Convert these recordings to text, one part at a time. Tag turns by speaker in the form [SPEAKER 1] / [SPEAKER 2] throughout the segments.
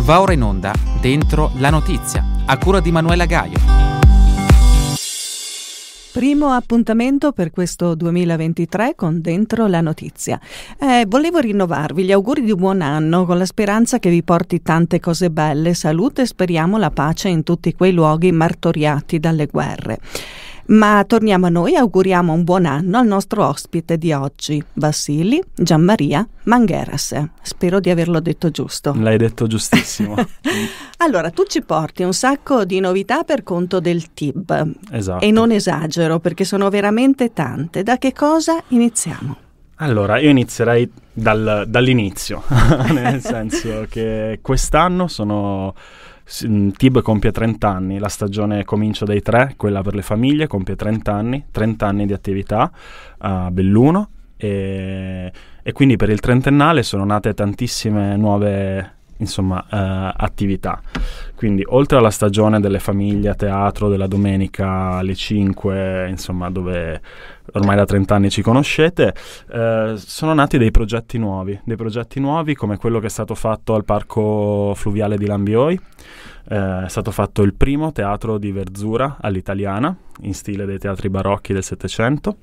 [SPEAKER 1] va ora in onda dentro la notizia, a cura di Manuela Gaio.
[SPEAKER 2] Primo appuntamento per questo 2023 con Dentro la Notizia. Eh, volevo rinnovarvi gli auguri di buon anno con la speranza che vi porti tante cose belle, salute e speriamo la pace in tutti quei luoghi martoriati dalle guerre. Ma torniamo a noi e auguriamo un buon anno al nostro ospite di oggi, Vassili Gianmaria Mangheras. Spero di averlo detto giusto.
[SPEAKER 1] L'hai detto giustissimo.
[SPEAKER 2] allora, tu ci porti un sacco di novità per conto del TIB.
[SPEAKER 1] Esatto. E non
[SPEAKER 2] esagero perché sono veramente tante. Da che cosa iniziamo?
[SPEAKER 1] Allora, io inizierei dal, dall'inizio, nel senso che quest'anno sono Mm, Tib compie 30 anni, la stagione comincia dai 3, quella per le famiglie compie 30 anni, 30 anni di attività a Belluno e, e quindi per il trentennale sono nate tantissime nuove insomma, eh, attività. Quindi oltre alla stagione delle famiglie a teatro della domenica alle 5, insomma, dove ormai da 30 anni ci conoscete, eh, sono nati dei progetti nuovi, dei progetti nuovi come quello che è stato fatto al Parco Fluviale di Lambioi, eh, è stato fatto il primo teatro di verzura all'italiana, in stile dei teatri barocchi del Settecento,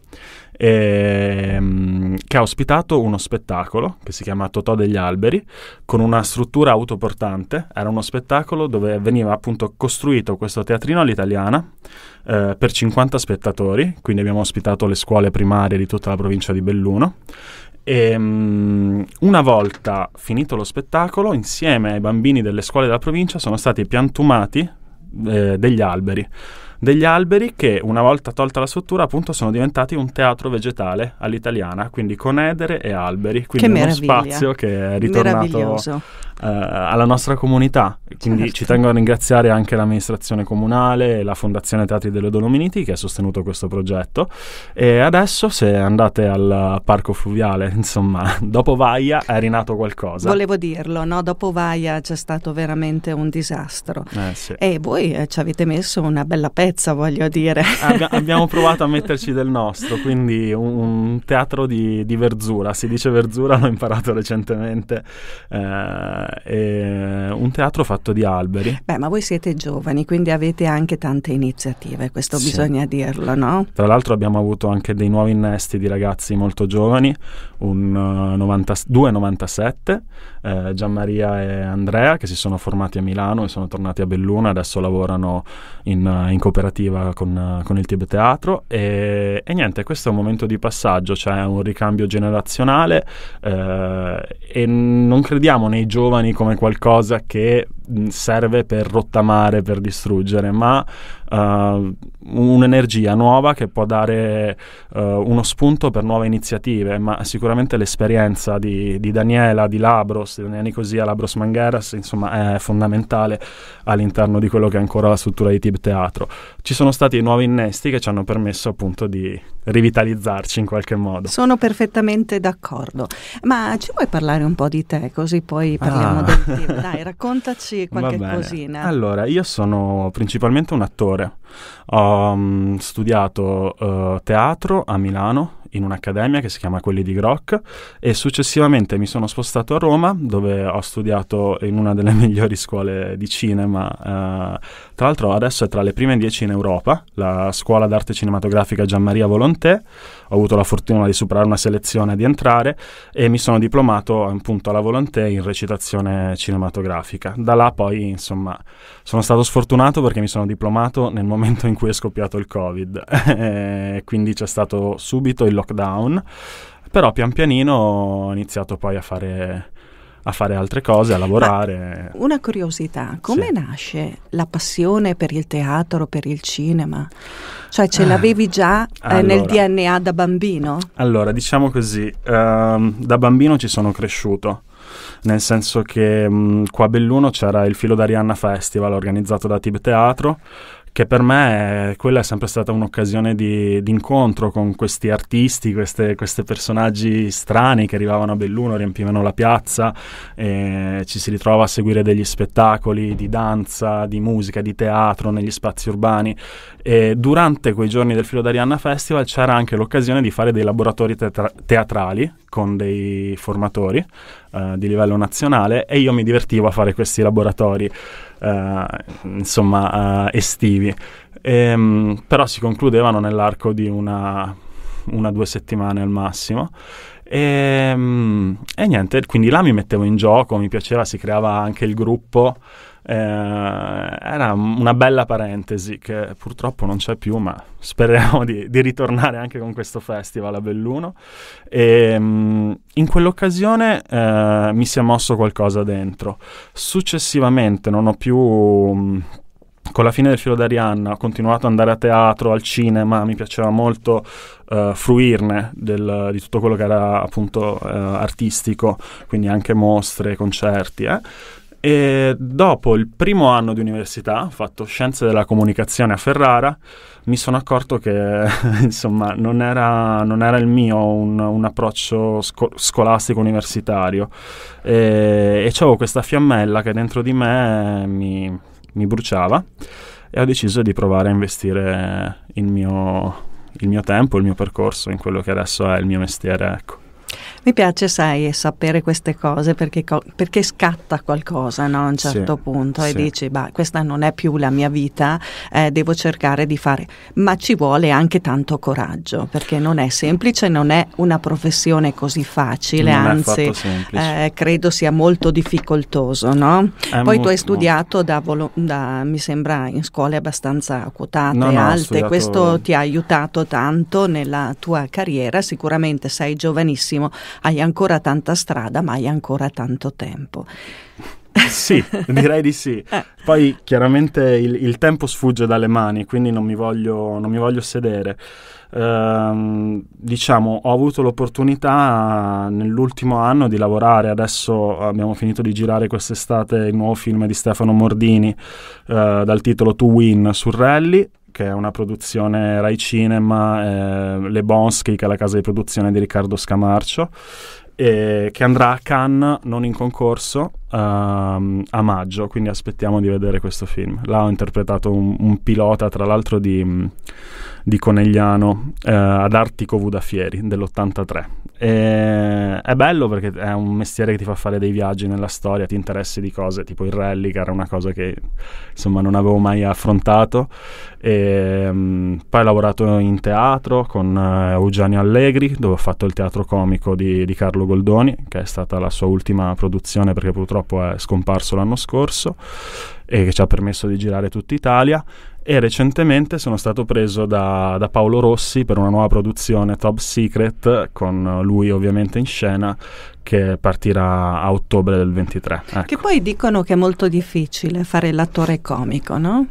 [SPEAKER 1] mm, che ha ospitato uno spettacolo che si chiama Totò degli alberi, con una struttura autoportante, era uno spettacolo dove veniva appunto costruito questo teatrino all'italiana eh, per 50 spettatori, quindi abbiamo ospitato le scuole primarie di tutta la provincia di Belluno. E, ehm, una volta finito lo spettacolo, insieme ai bambini delle scuole della provincia sono stati piantumati eh, degli alberi. Degli alberi che, una volta tolta la struttura, appunto sono diventati un teatro vegetale all'italiana, quindi con edere e alberi. Quindi che uno spazio che è ritornato eh, alla nostra comunità. Quindi certo. ci tengo a ringraziare anche l'amministrazione comunale e la Fondazione Teatri delle Dolomiti che ha sostenuto questo progetto. E adesso, se andate al parco fluviale, insomma, dopo Vaia è rinato qualcosa. Volevo
[SPEAKER 2] dirlo, no? Dopo Vaia c'è stato veramente un disastro.
[SPEAKER 1] Eh, sì. E
[SPEAKER 2] voi eh, ci avete messo una bella pezza, voglio dire. Abbi- abbiamo provato
[SPEAKER 1] a metterci del nostro, quindi un, un teatro di, di, verzura. Si dice verzura, l'ho imparato recentemente. Eh, eh, un teatro fatto di alberi.
[SPEAKER 2] Beh, ma voi siete giovani, quindi avete anche tante iniziative, questo sì. bisogna
[SPEAKER 1] dirlo, no? Tra l'altro abbiamo avuto anche dei nuovi innesti di ragazzi molto giovani, un, uh, 90, 297, eh, Gianmaria e Andrea che si sono formati a Milano e sono tornati a Belluna, adesso lavorano in, in cooperativa con, con, il Tib Teatro e, e, niente, questo è un momento di passaggio, cioè un ricambio generazionale eh, e non crediamo nei giovani emozioni come qualcosa che serve per rottamare, per distruggere, ma uh, un'energia nuova che può dare uh, uno spunto per nuove iniziative, ma sicuramente l'esperienza di, di Daniela, di Labros, di Daniela Nicosia, Labros Mangueras, insomma è fondamentale all'interno di quello che è ancora la struttura di Tib Teatro. Ci sono stati nuovi innesti che ci hanno permesso appunto di rivitalizzarci in qualche modo.
[SPEAKER 2] Sono perfettamente d'accordo, ma ci vuoi parlare un po' di te così poi parliamo ah. del Tib? Dai, raccontaci qualche cosina.
[SPEAKER 1] Allora, io sono principalmente un attore. Ho um, studiato uh, teatro a Milano in un'accademia che si chiama Quelli di Grock e successivamente mi sono spostato a Roma dove ho studiato in una delle migliori scuole di cinema, eh, tra l'altro adesso è tra le prime dieci in Europa, la scuola d'arte cinematografica Gianmaria Volonté, ho avuto la fortuna di superare una selezione e di entrare e mi sono diplomato appunto alla Volonté in recitazione cinematografica. Da là poi insomma sono stato sfortunato perché mi sono diplomato nel momento in cui è scoppiato il Covid, quindi c'è stato subito il lockdown, però pian pianino ho iniziato poi a fare, a fare altre cose, a lavorare. Ma
[SPEAKER 2] una curiosità, come sì. nasce la passione per il teatro, per il cinema? Cioè ce eh. l'avevi già eh, allora, nel DNA da bambino?
[SPEAKER 1] Allora, diciamo così, um, da bambino ci sono cresciuto nel senso che mh, qua a Belluno c'era il Filo d'Arianna Festival organizzato da Tib Teatro che per me quella è sempre stata un'occasione di, di incontro con questi artisti, questi personaggi strani che arrivavano a Belluno, riempivano la piazza, ci si ritrova a seguire degli spettacoli di danza, di musica, di teatro negli spazi urbani. E durante quei giorni del Filo d'Arianna Festival c'era anche l'occasione di fare dei laboratori teatra- teatrali con dei formatori eh, di livello nazionale e io mi divertivo a fare questi laboratori. Eh, insomma, eh, estivi. E, ehm, però si concludevano nell'arco di una, una due settimane al massimo. E, ehm, e niente, quindi là mi mettevo in gioco, mi piaceva, si creava anche il gruppo. Eh, era una bella parentesi che purtroppo non c'è più, ma speriamo di, di ritornare anche con questo festival a Belluno. E, ehm, mh, in quell'occasione eh, mi si è mosso qualcosa dentro. Successivamente non ho più... Mh, mm, con la fine del filo d'Arianna ho continuato ad andare a teatro, al cinema, mi piaceva molto uh, fruirne del, di tutto quello che era appunto uh, artistico, quindi anche mostre, concerti. Eh. E dopo il primo anno di università, ho fatto scienze della comunicazione a Ferrara, mi sono accorto che insomma, non, era, non era, il mio un, un approccio sco- scolastico universitario e, e avevo questa fiammella che dentro di me mi, mi bruciava e ho deciso di provare a investire il mio, il mio tempo, il mio percorso in quello che adesso è il mio mestiere. Ecco.
[SPEAKER 2] Mi piace, sai, sapere queste cose perché, perché scatta qualcosa no, a un certo sì, punto sì. e dici, bah, questa non è più la mia vita, eh, devo cercare di fare. Ma ci vuole anche tanto coraggio perché non è semplice, non è una professione così facile, non anzi eh, credo sia molto difficoltoso. No? Poi molto, tu hai studiato da, volo- da, mi sembra, in scuole abbastanza quotate, no, no, alte, studiato... questo ti ha aiutato tanto nella tua carriera, sicuramente sei giovanissimo hai ancora tanta strada, ma hai ancora tanto tempo.
[SPEAKER 1] sì, direi di sì. Eh. Poi chiaramente il, il, tempo sfugge dalle mani, quindi non mi voglio, non mi voglio sedere. Ehm, diciamo, ho avuto l'opportunità nell'ultimo anno di lavorare, adesso abbiamo finito di girare quest'estate il nuovo film di Stefano Mordini eh, dal titolo To Win su Rally che è una produzione Rai Cinema, eh, Le Bonschi, che è la casa di produzione di Riccardo Scamarcio, eh, che andrà a Cannes, non in concorso, Ehm, a maggio, quindi aspettiamo di vedere questo film. Là ho interpretato un, un pilota, tra l'altro, di, mm, di Conegliano eh, ad Artico Vudafieri dell'83. E è bello perché è un mestiere che ti fa fare dei viaggi nella storia, ti interessi di cose tipo il rally, che era una cosa che insomma non avevo mai affrontato. E, mh, mm, poi ho lavorato in teatro con eh, Eugenio Allegri, dove ho fatto il teatro comico di, di Carlo Goldoni, che è stata la sua ultima produzione perché purtroppo purtroppo è scomparso l'anno scorso e che ci ha permesso di girare tutta Italia e recentemente sono stato preso da, da, Paolo Rossi per una nuova produzione Top Secret con lui ovviamente in scena che partirà a ottobre del 23 ecco. che
[SPEAKER 2] poi dicono che è molto difficile fare l'attore comico no?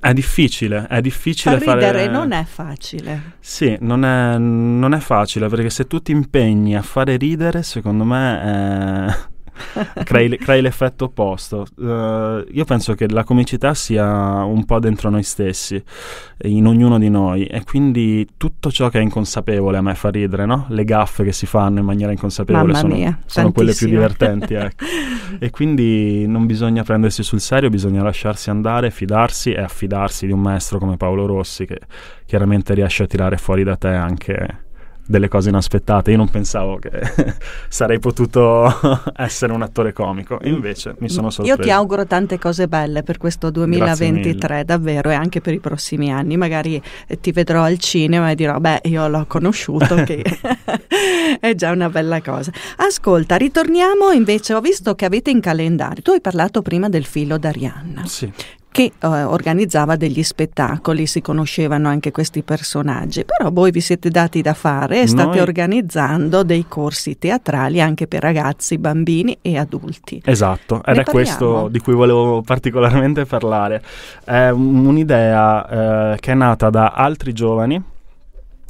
[SPEAKER 1] È difficile, è difficile Far ridere fare... non
[SPEAKER 2] è facile.
[SPEAKER 1] Sì, non è, non è, facile perché se tu ti impegni a fare ridere, secondo me è... Eh, crei, crei, l'effetto opposto. Uh, io penso che la comicità sia un po' dentro noi stessi, in ognuno di noi, e quindi tutto ciò che è inconsapevole a me fa ridere, no? Le gaffe che si fanno in maniera inconsapevole Mamma sono, mia, sono quelle più divertenti. Ecco. e quindi non bisogna prendersi sul serio, bisogna lasciarsi andare, fidarsi e affidarsi di un maestro come Paolo Rossi che chiaramente riesce a tirare fuori da te anche delle cose inaspettate. Io non pensavo che sarei potuto essere un attore comico, invece mi sono sorpreso. Io ti auguro
[SPEAKER 2] tante cose belle per questo 2023, davvero, e anche per i prossimi anni. Magari eh, ti vedrò al cinema e dirò, beh, io l'ho conosciuto, che è già una bella cosa. Ascolta, ritorniamo invece, ho visto che avete in calendario, tu hai parlato prima del filo d'Arianna. Sì che eh, organizzava degli spettacoli, si conoscevano anche questi personaggi, però voi vi siete dati da fare e Noi... state organizzando dei corsi teatrali anche per ragazzi, bambini e
[SPEAKER 1] adulti. Esatto, ed è questo di cui volevo particolarmente parlare. È un'idea eh, che è nata da altri giovani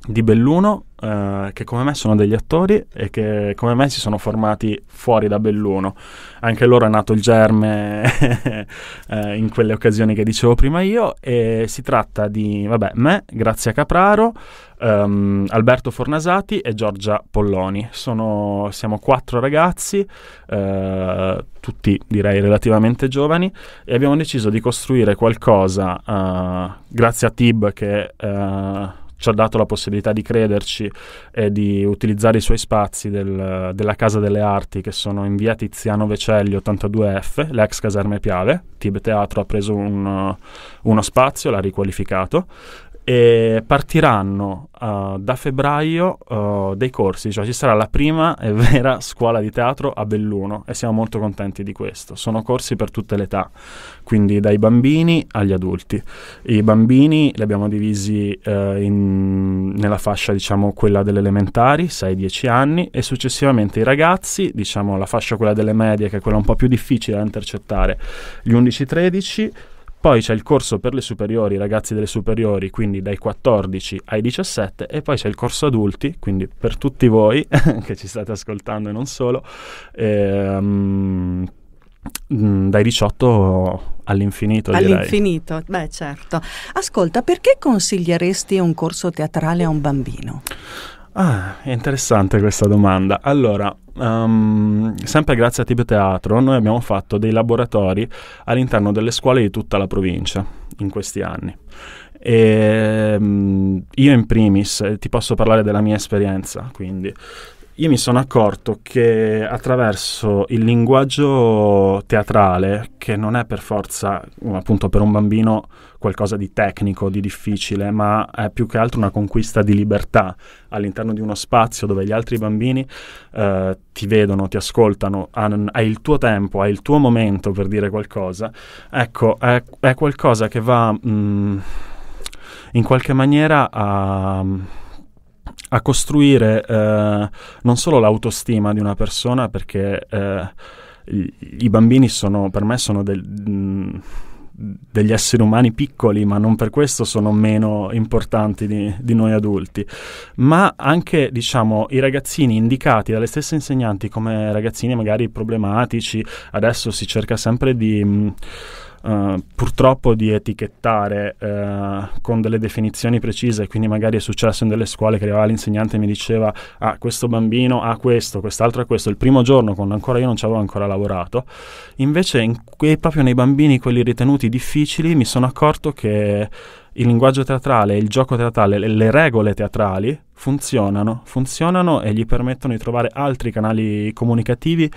[SPEAKER 1] di Belluno eh, che come me sono degli attori e che come me si sono formati fuori da Belluno. Anche loro è nato il germe eh, in quelle occasioni che dicevo prima io e si tratta di, vabbè, me, Grazia Capraro, Um, Alberto Fornasati e Giorgia Polloni. Sono, siamo quattro ragazzi, uh, tutti direi relativamente giovani, e abbiamo deciso di costruire qualcosa uh, grazie a Tib che... Uh, ci ha dato la possibilità di crederci e di utilizzare i suoi spazi del, della Casa delle Arti che sono in via Tiziano Vecelli 82F, l'ex caserma Piave. Tibe Teatro ha preso un, uno spazio, l'ha riqualificato e partiranno uh, da febbraio uh, dei corsi, cioè ci sarà la prima e vera scuola di teatro a Belluno e siamo molto contenti di questo. Sono corsi per tutte le età, quindi dai bambini agli adulti. I bambini li abbiamo divisi uh, in, nella fascia, diciamo, quella delle elementari, 6-10 anni, e successivamente i ragazzi, diciamo, la fascia quella delle medie, che è quella un po' più difficile da intercettare, gli 11-13 poi c'è il corso per le superiori, ragazzi delle superiori, quindi dai 14 ai 17 e poi c'è il corso adulti, quindi per tutti voi che ci state ascoltando e non solo, ehm, mm, dai 18 all'infinito. All'infinito,
[SPEAKER 2] direi. beh certo. Ascolta, perché consiglieresti un corso teatrale a un bambino?
[SPEAKER 1] Ah, è interessante questa domanda. Allora, um, sempre grazie a Tibio Teatro, noi abbiamo fatto dei laboratori all'interno delle scuole di tutta la provincia in questi anni. E, um, io in primis eh, ti posso parlare della mia esperienza, quindi io mi sono accorto che attraverso il linguaggio teatrale, che non è per forza, appunto per un bambino, qualcosa di tecnico, di difficile, ma è più che altro una conquista di libertà all'interno di uno spazio dove gli altri bambini eh, ti vedono, ti ascoltano, hai il tuo tempo, hai il tuo momento per dire qualcosa, ecco, è, è qualcosa che va mh, mm, in qualche maniera a a costruire eh, non solo l'autostima di una persona, perché eh, i bambini sono, per me sono del, mh, degli esseri umani piccoli, ma non per questo sono meno importanti di, di, noi adulti, ma anche diciamo i ragazzini indicati dalle stesse insegnanti come ragazzini magari problematici, adesso si cerca sempre di... Mh, eh, purtroppo di etichettare uh, con delle definizioni precise, quindi magari è successo in delle scuole che arrivava l'insegnante e mi diceva ah questo bambino ha questo, quest'altro ha questo, il primo giorno quando ancora io non ci avevo ancora lavorato, invece in que- proprio nei bambini quelli ritenuti difficili mi sono accorto che il linguaggio teatrale, il gioco teatrale, le, le regole teatrali funzionano, funzionano e gli permettono di trovare altri canali comunicativi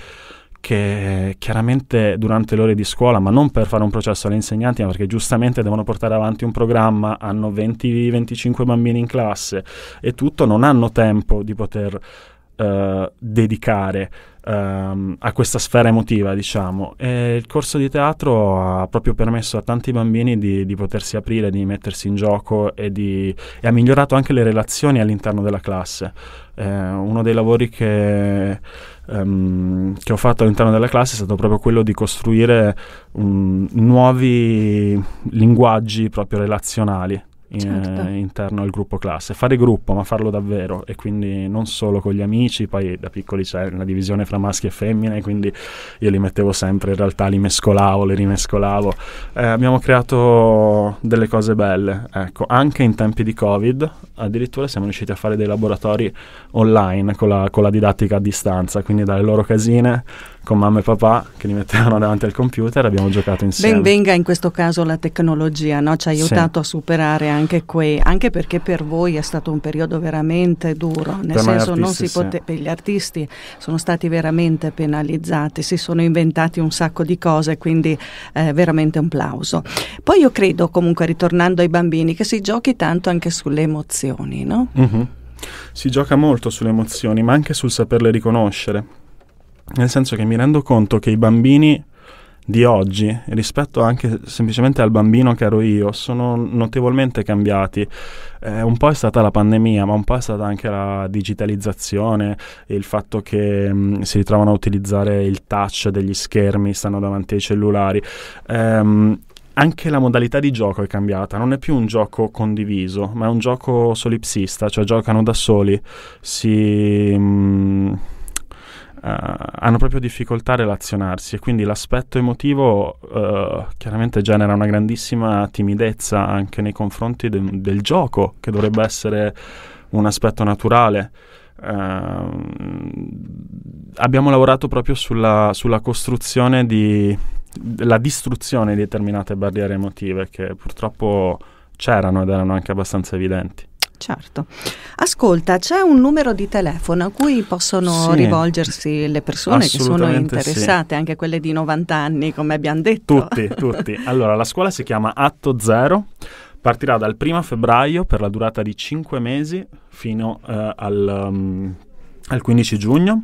[SPEAKER 1] che eh, chiaramente durante le ore di scuola, ma non per fare un processo agli insegnanti, ma perché giustamente devono portare avanti un programma, hanno 20-25 bambini in classe e tutto, non hanno tempo di poter eh, dedicare ehm, a questa sfera emotiva, diciamo. E il corso di teatro ha proprio permesso a tanti bambini di, di potersi aprire, di mettersi in gioco e, di, e, ha migliorato anche le relazioni all'interno della classe. Eh, uno dei lavori che um, che ho fatto all'interno della classe è stato proprio quello di costruire um, nuovi linguaggi proprio relazionali in, certo. Eh, interno al gruppo classe. Fare gruppo, ma farlo davvero e quindi non solo con gli amici, poi da piccoli c'è una divisione fra maschi e femmine, quindi io li mettevo sempre, in realtà li mescolavo, li rimescolavo. Eh, abbiamo creato delle cose belle, ecco, anche in tempi di Covid, addirittura siamo riusciti a fare dei laboratori online con la, con la didattica a distanza, quindi dalle loro casine con mamma e papà che li mettevano davanti al computer e abbiamo giocato insieme. Ben venga
[SPEAKER 2] in questo caso la tecnologia, no? ci ha aiutato sì. a superare anche quei, anche perché per voi è stato un periodo veramente duro, nel per senso artisti, non si poteva, sì. gli artisti sono stati veramente penalizzati, si sono inventati un sacco di cose, quindi eh, veramente un plauso. Poi io credo comunque, ritornando ai bambini, che si giochi tanto anche sulle emozioni, no?
[SPEAKER 1] Mm-hmm. Si gioca molto sulle emozioni, ma anche sul saperle riconoscere nel senso che mi rendo conto che i bambini di oggi rispetto anche semplicemente al bambino che ero io sono notevolmente cambiati. Eh, un po' è stata la pandemia, ma un po' è stata anche la digitalizzazione e il fatto che mh, mm, si ritrovano a utilizzare il touch degli schermi, stanno davanti ai cellulari. Eh, anche la modalità di gioco è cambiata, non è più un gioco condiviso, ma è un gioco solipsista, cioè giocano da soli, si... Mh, mm, eh, hanno proprio difficoltà a relazionarsi e quindi l'aspetto emotivo eh, chiaramente genera una grandissima timidezza anche nei confronti de- del gioco che dovrebbe essere un aspetto naturale. Uh, abbiamo lavorato proprio sulla, sulla costruzione di la distruzione di determinate barriere emotive che purtroppo c'erano ed erano anche abbastanza evidenti. Certo.
[SPEAKER 2] Ascolta, c'è un numero di telefono a cui possono sì, rivolgersi le persone che sono interessate, sì. anche quelle di 90 anni, come abbiamo detto.
[SPEAKER 1] Tutti, tutti. Allora, la scuola si chiama Atto Zero, partirà dal 1 febbraio per la durata di 5 mesi fino eh, al, um, al 15 giugno.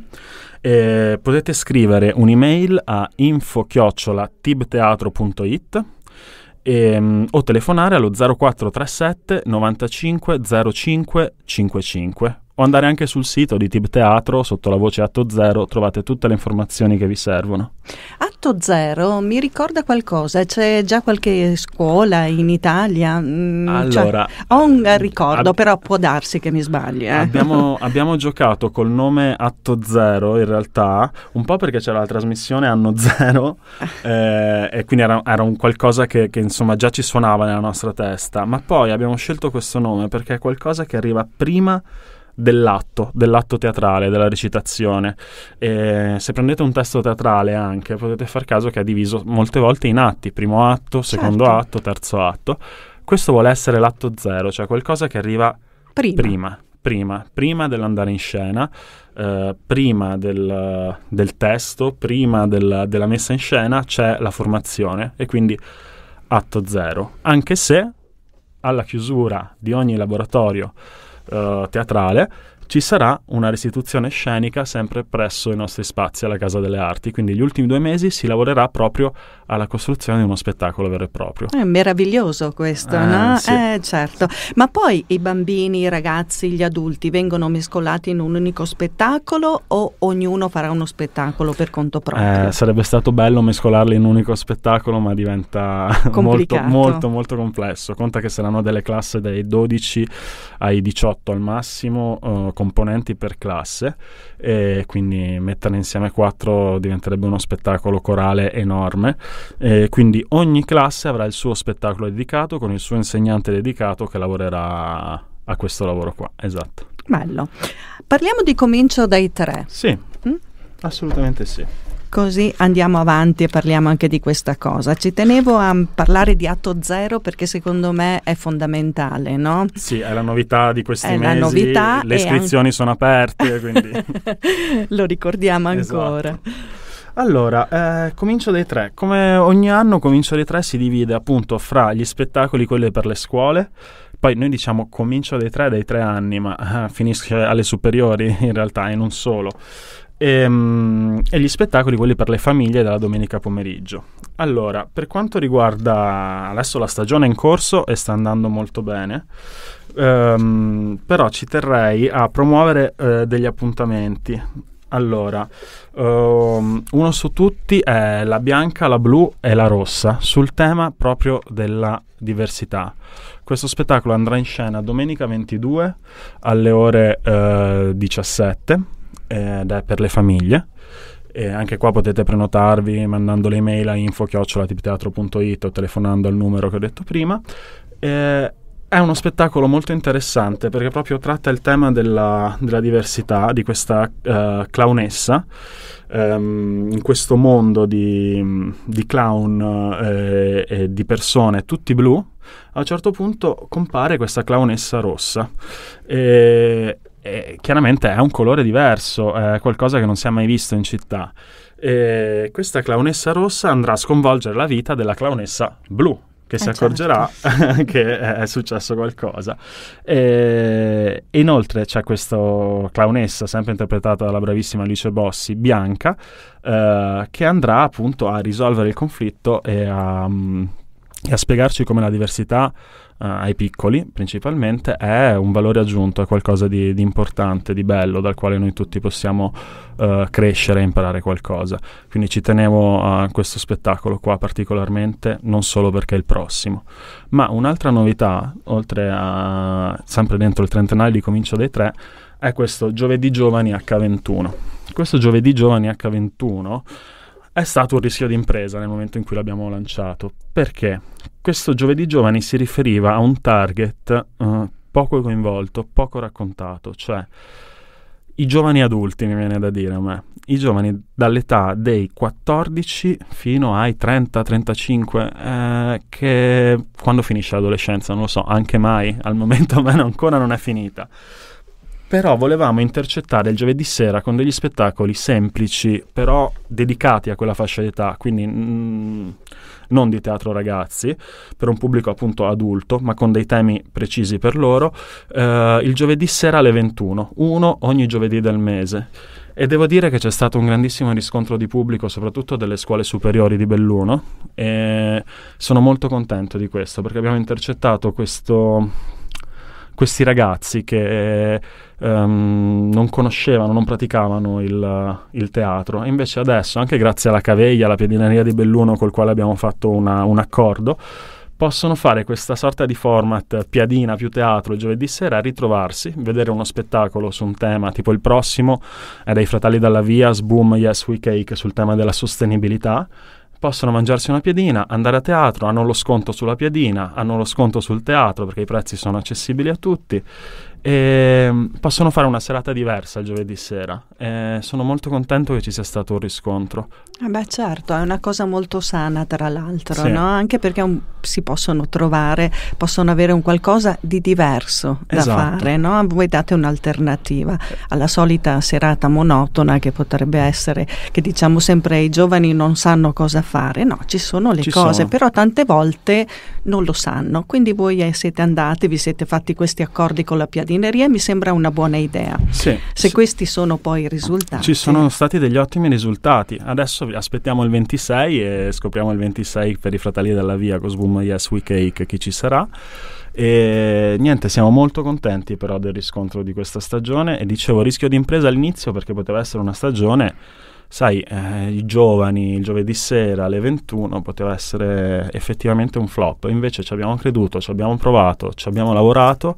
[SPEAKER 1] Eh, potete scrivere un'email a infochiocciolatibteatro.it e, ehm, o telefonare allo 0437 95 05 55 o andare anche sul sito di Tib Teatro, sotto la voce Atto Zero, trovate tutte le informazioni che vi servono.
[SPEAKER 2] Atto Zero mi ricorda qualcosa, c'è già qualche scuola in Italia? Mm, cioè, allora, cioè, ho un mm, ricordo, ab- però può darsi che mi sbagli. Eh. Abbiamo,
[SPEAKER 1] abbiamo giocato col nome Atto Zero in realtà, un po' perché c'era la trasmissione Anno Zero eh, e quindi era, era, un qualcosa che, che insomma già ci suonava nella nostra testa, ma poi abbiamo scelto questo nome perché è qualcosa che arriva prima dell'atto, dell'atto teatrale, della recitazione. E se prendete un testo teatrale anche potete far caso che è diviso molte volte in atti, primo atto, secondo certo. atto, terzo atto. Questo vuole essere l'atto zero, cioè qualcosa che arriva prima, prima, prima, prima dell'andare in scena, eh, prima del, del, testo, prima del, della messa in scena c'è la formazione e quindi atto zero, anche se alla chiusura di ogni laboratorio eh, teatrale, ci sarà una restituzione scenica sempre presso i nostri spazi alla Casa delle Arti, quindi gli ultimi due mesi si lavorerà proprio alla costruzione di uno spettacolo vero e proprio. È
[SPEAKER 2] meraviglioso questo, eh, no? Sì. Eh, certo. Ma poi i bambini, i ragazzi, gli adulti vengono mescolati in un unico spettacolo o ognuno farà uno spettacolo per conto proprio?
[SPEAKER 1] Eh, sarebbe stato bello mescolarli in un unico spettacolo, ma diventa molto, molto, molto complesso. Conta che saranno delle classi dai 12 ai 18 al massimo, uh, componenti per classe, e quindi metterne insieme quattro diventerebbe uno spettacolo corale enorme. Eh, quindi ogni classe avrà il suo spettacolo dedicato con il suo insegnante dedicato che lavorerà a questo lavoro qua. Esatto.
[SPEAKER 2] Bello. Parliamo di comincio dai tre.
[SPEAKER 1] Sì, mm? assolutamente sì
[SPEAKER 2] così andiamo avanti e parliamo anche di questa cosa. Ci tenevo a parlare di atto zero perché secondo me è fondamentale, no?
[SPEAKER 1] Sì, è la novità di questi è mesi. La novità Le iscrizioni anche... sono aperte, quindi...
[SPEAKER 2] Lo ricordiamo esatto. ancora. Esatto.
[SPEAKER 1] Allora, eh, comincio dai tre. Come ogni anno, Comincio dai tre si divide appunto fra gli spettacoli, quelli per le scuole. Poi noi diciamo comincio dai tre, dai tre anni, ma eh, finisce alle superiori in realtà e non solo. E, ehm, e, gli spettacoli, quelli per le famiglie, dalla domenica pomeriggio. Allora, per quanto riguarda adesso la stagione in corso e sta andando molto bene, um, però ci terrei a promuovere uh, degli appuntamenti. Allora, um, uno su tutti è la bianca, la blu e la rossa, sul tema proprio della diversità. Questo spettacolo andrà in scena domenica 22 alle ore eh, 17 ed è per le famiglie. E anche qua potete prenotarvi mandando le mail a info o telefonando al numero che ho detto prima. E è uno spettacolo molto interessante perché proprio tratta il tema della, della diversità di questa uh, clownessa um, in questo mondo di, di clown uh, e di persone tutti blu. A un certo punto compare questa clownessa rossa e, e chiaramente è un colore diverso, è qualcosa che non si è mai visto in città. E questa clownessa rossa andrà a sconvolgere la vita della clownessa blu che eh si certo. accorgerà che è successo qualcosa. E, eh, inoltre c'è questo clownessa, sempre interpretata dalla bravissima Alice Bossi, bianca, eh, che andrà appunto a risolvere il conflitto e a, mm, a spiegarci come la diversità Uh, ai piccoli principalmente è un valore aggiunto, è qualcosa di, di importante, di bello, dal quale noi tutti possiamo uh, crescere e imparare qualcosa. Quindi ci tenevo a questo spettacolo qua particolarmente, non solo perché è il prossimo. Ma un'altra novità, oltre a sempre dentro il trentennale di Comincio dei Tre, è questo Giovedì Giovani H21. Questo Giovedì Giovani H21 è stato un rischio di impresa nel momento in cui l'abbiamo lanciato, perché questo Giovedì Giovani si riferiva a un target uh, poco coinvolto, poco raccontato, cioè i giovani adulti, mi viene da dire a me, i giovani dall'età dei 14 fino ai 30-35, eh, che quando finisce l'adolescenza, non lo so, anche mai, al momento a me ancora non è finita però volevamo intercettare il giovedì sera con degli spettacoli semplici, però dedicati a quella fascia d'età, quindi mh, non di teatro ragazzi, per un pubblico appunto adulto, ma con dei temi precisi per loro, eh, il giovedì sera alle 21, uno ogni giovedì del mese. E devo dire che c'è stato un grandissimo riscontro di pubblico, soprattutto delle scuole superiori di Belluno, e sono molto contento di questo perché abbiamo intercettato questo, questi ragazzi che um, non conoscevano, non praticavano il, il, teatro. E invece adesso, anche grazie alla Caveglia, alla Piedineria di Belluno, col quale abbiamo fatto una, un accordo, possono fare questa sorta di format piadina più teatro il giovedì sera, ritrovarsi, vedere uno spettacolo su un tema, tipo il prossimo è dei Fratelli dalla Via, Sboom, Yes We Cake sul tema della sostenibilità possono mangiarsi una piadina, andare a teatro, hanno lo sconto sulla piadina, hanno lo sconto sul teatro perché i prezzi sono accessibili a tutti e mm, possono fare una serata diversa il giovedì sera. E sono molto contento che ci sia stato un riscontro.
[SPEAKER 2] Eh beh certo, è una cosa molto sana tra l'altro, sì. no? anche perché è un si possono trovare, possono avere un qualcosa di diverso da esatto. fare, no? voi date un'alternativa alla solita serata monotona che potrebbe essere, che diciamo sempre i giovani non sanno cosa fare, no, ci sono le ci cose, sono. però tante volte non lo sanno, quindi voi eh, siete andati, vi siete fatti questi accordi con la piadineria mi sembra una buona idea. Sì, Se sì. questi sono poi i risultati. Ci sono
[SPEAKER 1] stati degli ottimi risultati, adesso aspettiamo il 26 e scopriamo il 26 per i fratelli della via con Sboom Yes We Cake che ci sarà. E niente, siamo molto contenti però del riscontro di questa stagione e dicevo rischio di impresa all'inizio perché poteva essere una stagione, sai, eh, i giovani il giovedì sera alle 21 poteva essere effettivamente un flop, invece ci abbiamo creduto, ci abbiamo provato, ci abbiamo lavorato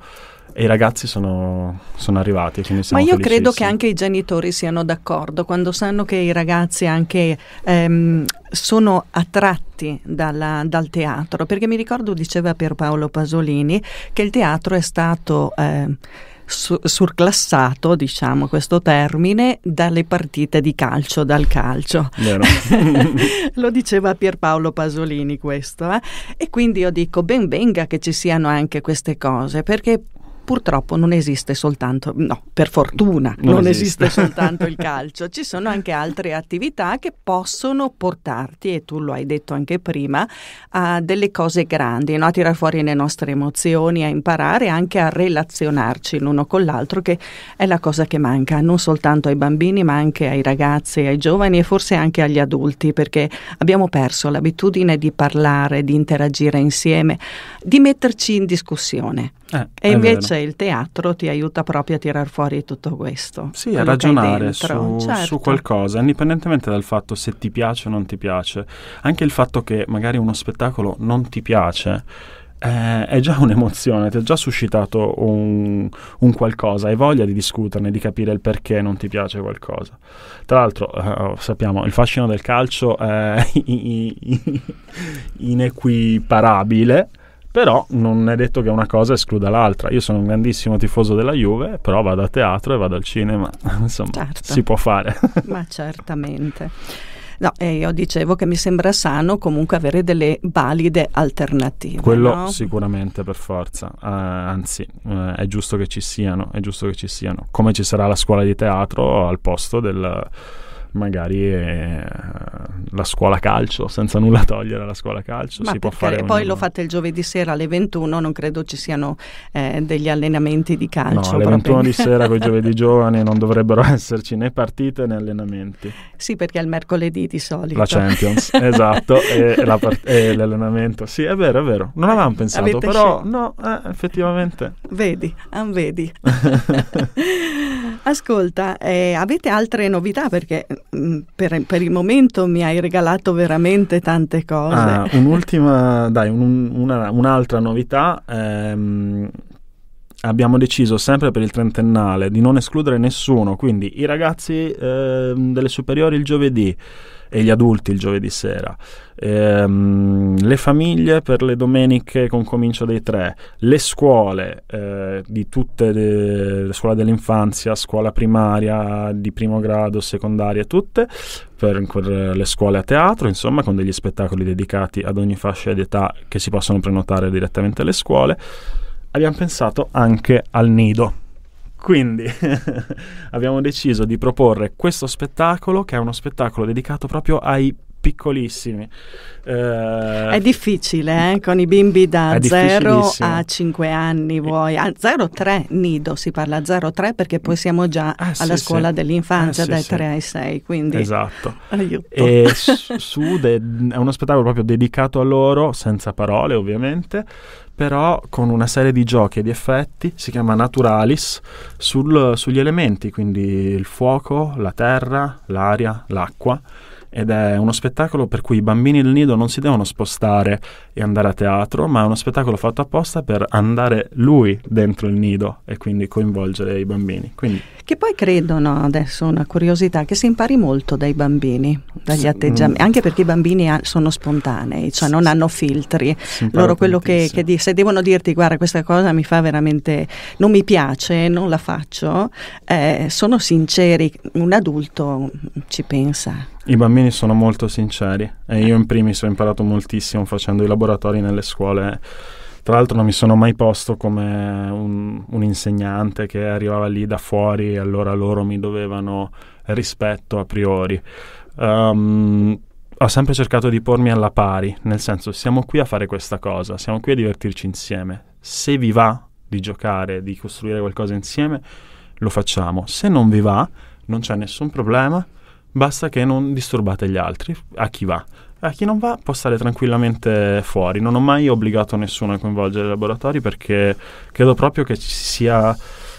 [SPEAKER 1] e i ragazzi sono, sono arrivati. Ma io credo che
[SPEAKER 2] anche i genitori siano d'accordo quando sanno che i ragazzi anche ehm, sono attratti dalla, dal teatro, perché mi ricordo diceva Pierpaolo Pasolini che il teatro è stato... Ehm, surclassato, diciamo questo termine, dalle partite di calcio, dal calcio. Lo diceva Pierpaolo Pasolini questo. Eh? E quindi io dico, ben venga che ci siano anche queste cose, perché purtroppo non esiste soltanto, no, per fortuna non, non esiste. esiste soltanto il calcio, ci sono anche altre attività che possono portarti, e tu lo hai detto anche prima, a delle cose grandi, no? a tirare fuori le nostre emozioni, a imparare anche a relazionarci l'uno con l'altro, che è la cosa che manca non soltanto ai bambini, ma anche ai ragazzi, ai giovani e forse anche agli adulti, perché abbiamo perso l'abitudine di parlare, di interagire insieme, di metterci in discussione. Eh, e invece forse il teatro ti aiuta proprio a tirar fuori tutto questo. Sì, a ragionare su, certo. su,
[SPEAKER 1] qualcosa, indipendentemente dal fatto se ti piace o non ti piace. Anche il fatto che magari uno spettacolo non ti piace eh, è già un'emozione, ti ha già suscitato un, un, qualcosa, hai voglia di discuterne, di capire il perché non ti piace qualcosa. Tra l'altro, eh, oh, sappiamo, il fascino del calcio è inequiparabile però non è detto che una cosa escluda l'altra. Io sono un grandissimo tifoso della Juve, però vado a teatro e vado al cinema, insomma, certo. si può fare.
[SPEAKER 2] Ma certamente. No, eh, io dicevo che mi sembra sano comunque avere delle valide alternative. Quello no?
[SPEAKER 1] sicuramente per forza, uh, anzi uh, è giusto che ci siano, è giusto che ci siano. Come ci sarà la scuola di teatro al posto del magari eh, la scuola calcio, senza nulla togliere la scuola calcio. Ma si può fare poi una... lo
[SPEAKER 2] fate il giovedì sera alle 21, non credo ci siano eh, degli allenamenti di calcio. No, alle 21 di sera con i giovedì
[SPEAKER 1] giovani non dovrebbero esserci né partite né allenamenti.
[SPEAKER 2] Sì, perché è il mercoledì di solito. La Champions,
[SPEAKER 1] esatto, e, la part- e, l'allenamento. Sì, è vero, è vero. Non avevamo pensato, Avete però scelto. no, eh, effettivamente. Vedi, ah, vedi.
[SPEAKER 2] Ascolta, eh, avete altre novità? Perché mh, mm, per, per, il momento mi hai regalato veramente tante cose. Ah,
[SPEAKER 1] un'ultima, dai, un, una, un'altra novità. Ehm, abbiamo deciso sempre per il trentennale di non escludere nessuno, quindi i ragazzi eh, delle superiori il giovedì e gli adulti il giovedì sera, ehm, le famiglie per le domeniche con comincio dei tre, le scuole eh, di tutte le, le scuole dell'infanzia, scuola primaria di primo grado, secondaria, tutte, per, per le scuole a teatro, insomma, con degli spettacoli dedicati ad ogni fascia di età che si possono prenotare direttamente alle scuole. Abbiamo pensato anche al nido quindi abbiamo deciso di proporre questo spettacolo, che è uno spettacolo dedicato proprio ai piccolissimi. Eh, è
[SPEAKER 2] difficile eh? con i bimbi da 0 a 5 anni, vuoi? A 0-3 nido, si parla 0-3 perché poi siamo già eh, alla sì, scuola eh, sì. dell'infanzia dai sì, 3 ai 6, quindi esatto. aiuto. E su,
[SPEAKER 1] su de, è uno spettacolo proprio dedicato a loro, senza parole ovviamente però con una serie di giochi e di effetti, si chiama Naturalis, sul, sugli elementi, quindi il fuoco, la terra, l'aria, l'acqua, ed è uno spettacolo per cui i bambini del nido non si devono spostare e andare a teatro, ma è uno spettacolo fatto apposta per andare lui dentro il nido e quindi coinvolgere i bambini. Quindi, che
[SPEAKER 2] poi credono adesso una curiosità che si impari molto dai bambini, dagli atteggiamenti, mm. anche perché i bambini ha, sono spontanei, cioè non hanno filtri. Loro quello che, che di, se devono dirti guarda questa cosa mi fa veramente non mi piace, non la faccio, eh, sono sinceri, un adulto ci pensa.
[SPEAKER 1] I bambini sono molto sinceri e io in primis ho imparato moltissimo facendo i laboratori nelle scuole. Tra l'altro non mi sono mai posto come un, un insegnante che arrivava lì da fuori e allora loro mi dovevano rispetto a priori. Um, ho sempre cercato di pormi alla pari, nel senso siamo qui a fare questa cosa, siamo qui a divertirci insieme. Se vi va di giocare, di costruire qualcosa insieme, lo facciamo. Se non vi va, non c'è nessun problema basta che non disturbate gli altri, a chi va. A chi non va può stare tranquillamente fuori. Non ho mai obbligato nessuno a coinvolgere i laboratori perché credo proprio che ci sia...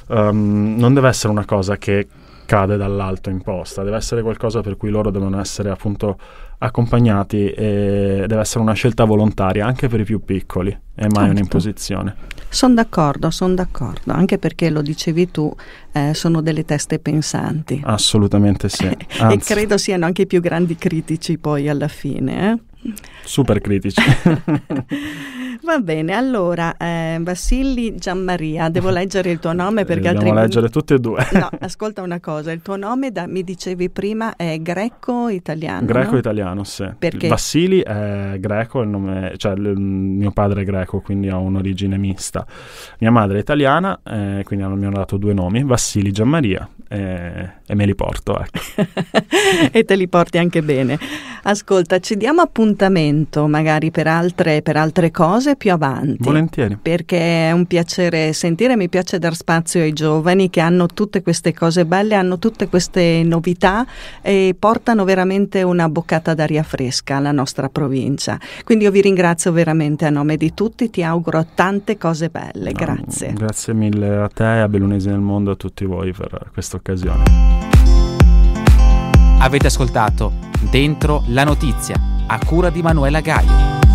[SPEAKER 1] Um, non deve essere una cosa che cade dall'alto imposta, deve essere qualcosa per cui loro devono essere appunto accompagnati e deve essere una scelta volontaria anche per i più piccoli e mai certo. un'imposizione.
[SPEAKER 2] Sono d'accordo, sono d'accordo, anche perché lo dicevi tu, eh, sono delle teste pensanti.
[SPEAKER 1] Assolutamente sì. e credo
[SPEAKER 2] siano anche i più grandi critici poi alla fine. Eh?
[SPEAKER 1] Super critici.
[SPEAKER 2] Va bene, allora eh, Vassilli Gianmaria, devo leggere il tuo nome eh, perché altrimenti... Devo leggere tutti e due. no, ascolta una cosa, il tuo nome da, mi dicevi prima è greco-italiano. Greco-italiano,
[SPEAKER 1] no? sì. Perché? Vassili è greco, il nome, cioè il mio padre è greco, quindi ha un'origine mista. Mia madre è italiana, eh, quindi mi hanno dato due nomi, Vassili Gianmaria eh, e me li porto. Ecco.
[SPEAKER 2] e te li porti anche bene. Ascolta, ci diamo appunto appuntamento magari per altre, per altre, cose più avanti. Volentieri. Perché è un piacere sentire, mi piace dar spazio ai giovani che hanno tutte queste cose belle, hanno tutte queste novità e portano veramente una boccata d'aria fresca alla nostra provincia. Quindi io vi ringrazio veramente a nome di tutti, ti auguro tante cose belle, ah, grazie.
[SPEAKER 1] grazie mille a te, a Bellunesi nel Mondo, a tutti voi per questa occasione. Avete ascoltato Dentro la notizia a cura di Manuela Gaio.